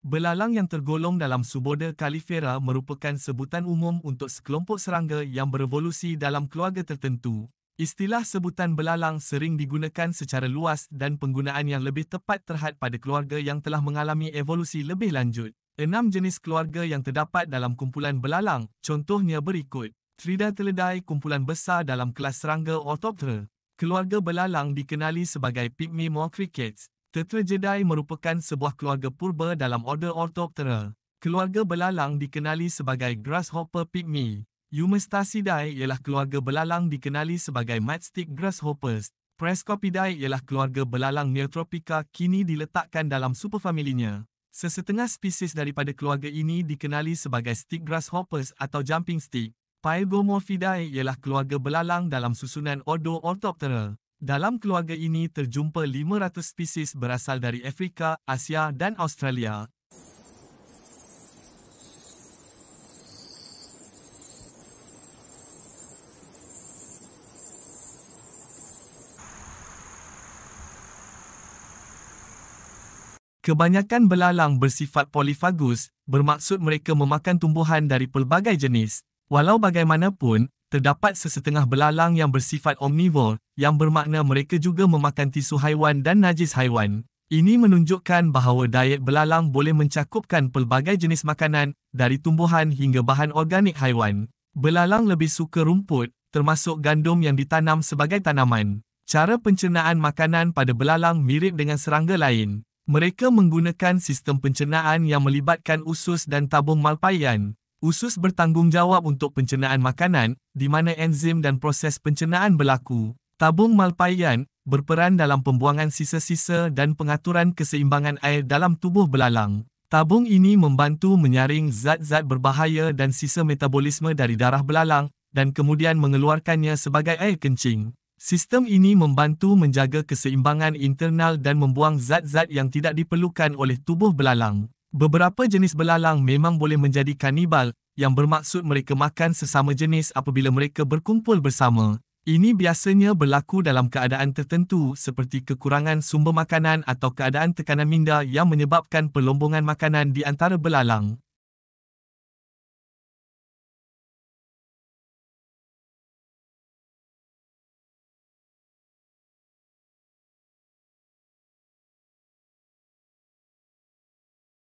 Belalang yang tergolong dalam suborder Califera merupakan sebutan umum untuk sekelompok serangga yang berevolusi dalam keluarga tertentu. Istilah sebutan belalang sering digunakan secara luas dan penggunaan yang lebih tepat terhad pada keluarga yang telah mengalami evolusi lebih lanjut. Enam jenis keluarga yang terdapat dalam kumpulan belalang, contohnya berikut. Trida Tridateledai kumpulan besar dalam kelas serangga Orthoptera. Keluarga belalang dikenali sebagai Pygmy Mocrickets. Tetrajedai merupakan sebuah keluarga purba dalam order Orthoptera. Keluarga belalang dikenali sebagai Grasshopper Pygmy. Eumestacidae ialah keluarga belalang dikenali sebagai Matstick Grasshoppers. Prescopidae ialah keluarga belalang Neotropica kini diletakkan dalam superfamilinya. Sesetengah spesies daripada keluarga ini dikenali sebagai Stick Grasshoppers atau Jumping Stick. Pygomorphidae ialah keluarga belalang dalam susunan Ordo Orthoptera. Dalam keluarga ini terjumpa 500 spesies berasal dari Afrika, Asia dan Australia. Kebanyakan belalang bersifat polifagus, bermaksud mereka memakan tumbuhan dari pelbagai jenis. Walau bagaimanapun, terdapat sesetengah belalang yang bersifat omnivore yang bermakna mereka juga memakan tisu haiwan dan najis haiwan. Ini menunjukkan bahawa diet belalang boleh mencakupkan pelbagai jenis makanan dari tumbuhan hingga bahan organik haiwan. Belalang lebih suka rumput, termasuk gandum yang ditanam sebagai tanaman. Cara pencernaan makanan pada belalang mirip dengan serangga lain. Mereka menggunakan sistem pencernaan yang melibatkan usus dan tabung malpaian. Usus bertanggungjawab untuk pencernaan makanan, di mana enzim dan proses pencernaan berlaku. Tabung malpaian berperan dalam pembuangan sisa-sisa dan pengaturan keseimbangan air dalam tubuh belalang. Tabung ini membantu menyaring zat-zat berbahaya dan sisa metabolisme dari darah belalang dan kemudian mengeluarkannya sebagai air kencing. Sistem ini membantu menjaga keseimbangan internal dan membuang zat-zat yang tidak diperlukan oleh tubuh belalang. Beberapa jenis belalang memang boleh menjadi kanibal yang bermaksud mereka makan sesama jenis apabila mereka berkumpul bersama. Ini biasanya berlaku dalam keadaan tertentu seperti kekurangan sumber makanan atau keadaan tekanan minda yang menyebabkan perlombongan makanan di antara belalang.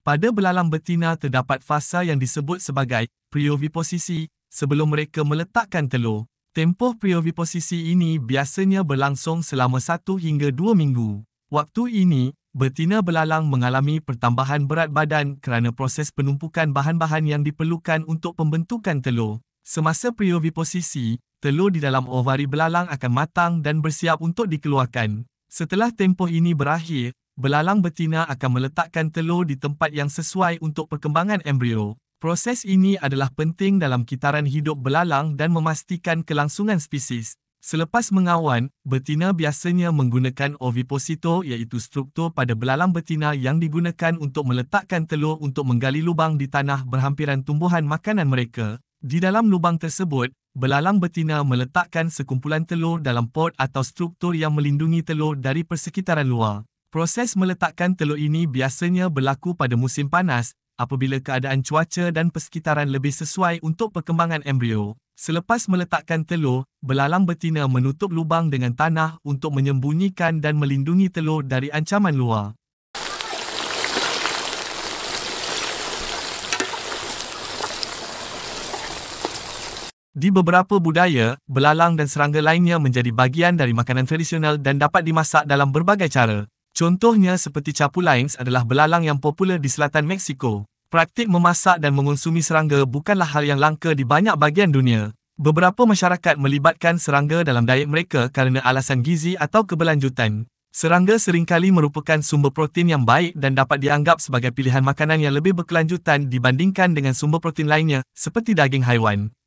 Pada belalang betina terdapat fasa yang disebut sebagai preoviposisi sebelum mereka meletakkan telur. Tempoh preoviposisi ini biasanya berlangsung selama satu hingga dua minggu. Waktu ini, betina belalang mengalami pertambahan berat badan kerana proses penumpukan bahan-bahan yang diperlukan untuk pembentukan telur. Semasa preoviposisi, telur di dalam ovari belalang akan matang dan bersiap untuk dikeluarkan. Setelah tempoh ini berakhir, belalang betina akan meletakkan telur di tempat yang sesuai untuk perkembangan embrio. Proses ini adalah penting dalam kitaran hidup belalang dan memastikan kelangsungan spesies. Selepas mengawan, betina biasanya menggunakan oviposito iaitu struktur pada belalang betina yang digunakan untuk meletakkan telur untuk menggali lubang di tanah berhampiran tumbuhan makanan mereka. Di dalam lubang tersebut, belalang betina meletakkan sekumpulan telur dalam pot atau struktur yang melindungi telur dari persekitaran luar. Proses meletakkan telur ini biasanya berlaku pada musim panas, apabila keadaan cuaca dan persekitaran lebih sesuai untuk perkembangan embrio. Selepas meletakkan telur, belalang betina menutup lubang dengan tanah untuk menyembunyikan dan melindungi telur dari ancaman luar. Di beberapa budaya, belalang dan serangga lainnya menjadi bagian dari makanan tradisional dan dapat dimasak dalam berbagai cara. Contohnya seperti Chapulines adalah belalang yang popular di selatan Meksiko. Praktik memasak dan mengonsumi serangga bukanlah hal yang langka di banyak bahagian dunia. Beberapa masyarakat melibatkan serangga dalam diet mereka kerana alasan gizi atau keberlanjutan. Serangga seringkali merupakan sumber protein yang baik dan dapat dianggap sebagai pilihan makanan yang lebih berkelanjutan dibandingkan dengan sumber protein lainnya seperti daging haiwan.